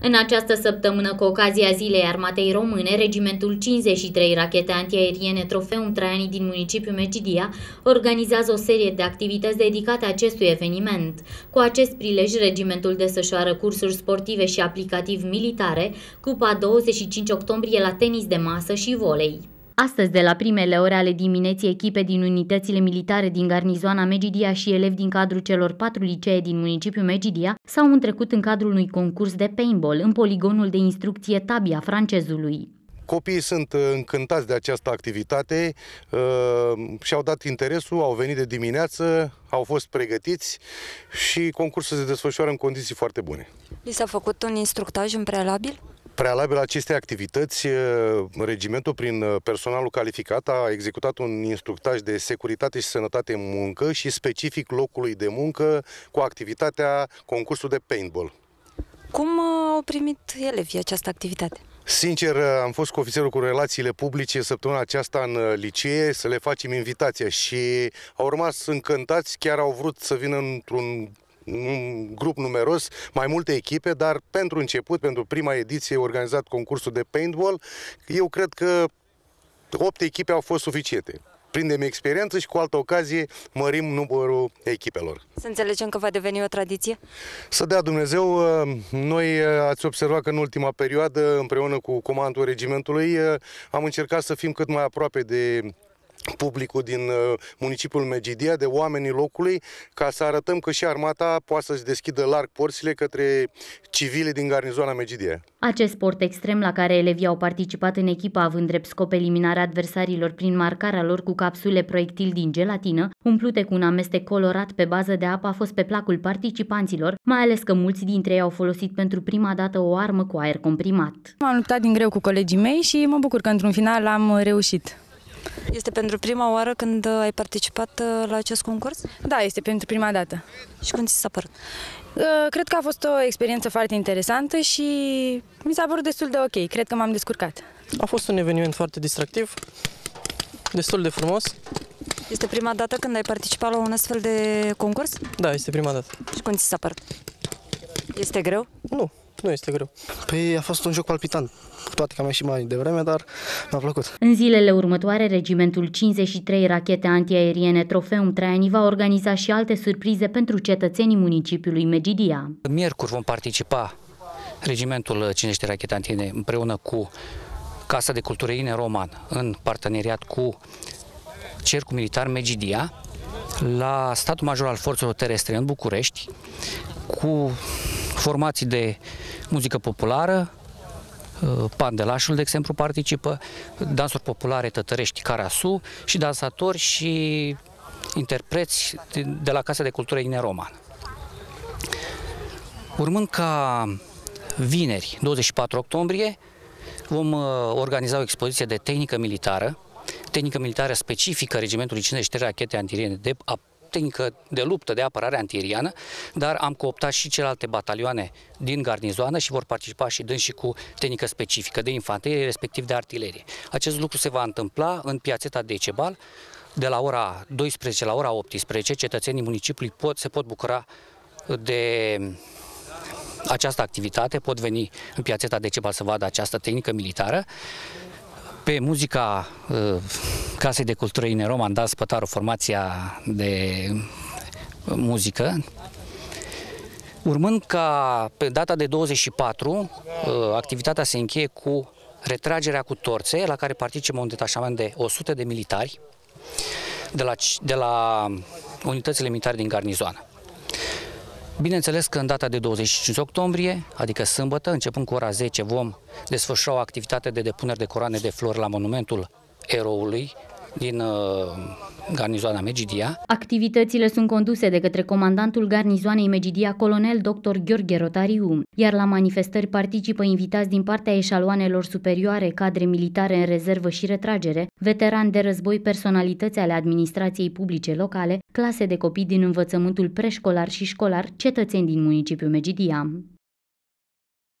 În această săptămână, cu ocazia Zilei Armatei Române, Regimentul 53 Rachete Antiaeriene Trofeum Traianii din municipiul Megidia organizează o serie de activități dedicate acestui eveniment. Cu acest prilej, regimentul desfășoară cursuri sportive și aplicativ militare, Cupa 25 octombrie la tenis de masă și volei. Astăzi, de la primele ore ale dimineții, echipe din unitățile militare din garnizoana Megidia și elevi din cadrul celor patru licee din municipiul Megidia s-au întrecut în cadrul unui concurs de paintball în poligonul de instrucție Tabia francezului. Copiii sunt uh, încântați de această activitate, uh, și-au dat interesul, au venit de dimineață, au fost pregătiți și concursul se desfășoară în condiții foarte bune. Li s-a făcut un instructaj în prealabil? Prealabil acestei activități, regimentul, prin personalul calificat, a executat un instructaj de securitate și sănătate în muncă și specific locului de muncă cu activitatea concursul de paintball. Cum uh, au primit elevii această activitate? Sincer, am fost cu ofițerul cu relațiile publice săptămâna aceasta în uh, licee să le facem invitația și au rămas încântați, chiar au vrut să vină într-un un grup numeros, mai multe echipe, dar pentru început, pentru prima ediție, organizat concursul de paintball, eu cred că 8 echipe au fost suficiente prindem experiență și cu altă ocazie mărim numărul echipelor. Să înțelegem că va deveni o tradiție? Să dea Dumnezeu, uh, noi uh, ați observat că în ultima perioadă, împreună cu comandul regimentului, uh, am încercat să fim cât mai aproape de publicul din uh, municipiul Megidia, de oamenii locului, ca să arătăm că și armata poate să-și deschidă larg porțile către civile din garnizoana Megidia. Acest sport extrem la care elevii au participat în echipă având drept scop eliminarea adversarilor prin marcarea lor cu capsule proiectil din gelatină, umplute cu un amestec colorat pe bază de apă a fost pe placul participanților, mai ales că mulți dintre ei au folosit pentru prima dată o armă cu aer comprimat. M-am luptat din greu cu colegii mei și mă bucur că într-un final am reușit. Este pentru prima oară când uh, ai participat uh, la acest concurs? Da, este pentru prima dată. Și cum ți s-a părut? Uh, cred că a fost o experiență foarte interesantă și mi s-a părut destul de ok. Cred că m-am descurcat. A fost un eveniment foarte distractiv, destul de frumos. Este prima dată când ai participat la un astfel de concurs? Da, este prima dată. Și cum ți s-a părut? Este greu? Nu, nu este greu. Păi a fost un joc palpitant, cu toate că am ieșit mai devreme, dar mi-a plăcut. În zilele următoare, regimentul 53 rachete antiaeriene Trofeum Traiani va organiza și alte surprize pentru cetățenii municipiului Megidia. Miercuri vom participa regimentul 53 rachete antiaeriene împreună cu Casa de Cultură Ine Roman în parteneriat cu Cercul Militar Megidia la statul major al forțelor terestre în București cu formații de muzică populară, uh, Pandelașul, de exemplu, participă, dansuri populare tătărești, carasu și dansatori și interpreți de la Casa de Cultură din Roman. Urmând ca vineri, 24 octombrie, vom uh, organiza o expoziție de tehnică militară, tehnică militară specifică regimentului 53 rachete antiriene de tehnică de luptă, de apărare antiriană, dar am cooptat și celelalte batalioane din garnizoană și vor participa și dânsi și cu tehnică specifică de infanterie, respectiv de artilerie. Acest lucru se va întâmpla în piațeta de cebal de la ora 12 la ora 18, cetățenii municipiului pot, se pot bucura de această activitate, pot veni în piațeta de cebal să vadă această tehnică militară pe muzica uh, Casei de Cultură Ine am dat spătarul formația de muzică, urmând ca pe data de 24 uh, activitatea se încheie cu retragerea cu torțe, la care participă un detașament de 100 de militari de la, de la unitățile militare din garnizoană. Bineînțeles că în data de 25 octombrie, adică sâmbătă, începând cu ora 10, vom desfășura o activitate de depunere de coroane de flori la monumentul eroului din uh, garnizoana Megidia. Activitățile sunt conduse de către comandantul garnizoanei Megidia, colonel dr. Gheorghe Rotariu, iar la manifestări participă invitați din partea eșaloanelor superioare, cadre militare în rezervă și retragere, veterani de război, personalități ale administrației publice locale, clase de copii din învățământul preșcolar și școlar, cetățeni din municipiul Megidia.